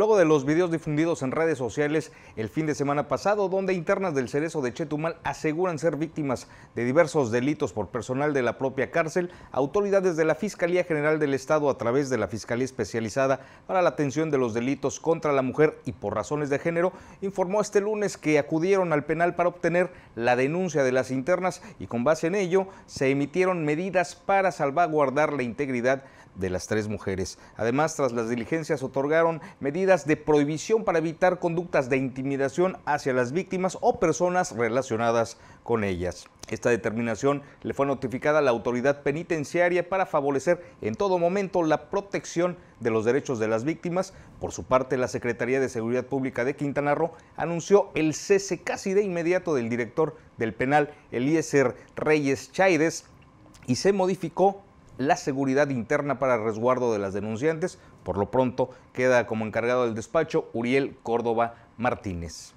luego de los videos difundidos en redes sociales el fin de semana pasado, donde internas del Cerezo de Chetumal aseguran ser víctimas de diversos delitos por personal de la propia cárcel, autoridades de la Fiscalía General del Estado a través de la Fiscalía Especializada para la Atención de los Delitos contra la Mujer y por razones de género, informó este lunes que acudieron al penal para obtener la denuncia de las internas y con base en ello se emitieron medidas para salvaguardar la integridad de las tres mujeres. Además, tras las diligencias otorgaron medidas de prohibición para evitar conductas de intimidación hacia las víctimas o personas relacionadas con ellas. Esta determinación le fue notificada a la autoridad penitenciaria para favorecer en todo momento la protección de los derechos de las víctimas. Por su parte, la Secretaría de Seguridad Pública de Quintana Roo anunció el cese casi de inmediato del director del penal, Eliezer Reyes Chaides, y se modificó la seguridad interna para el resguardo de las denunciantes. Por lo pronto, queda como encargado del despacho Uriel Córdoba Martínez.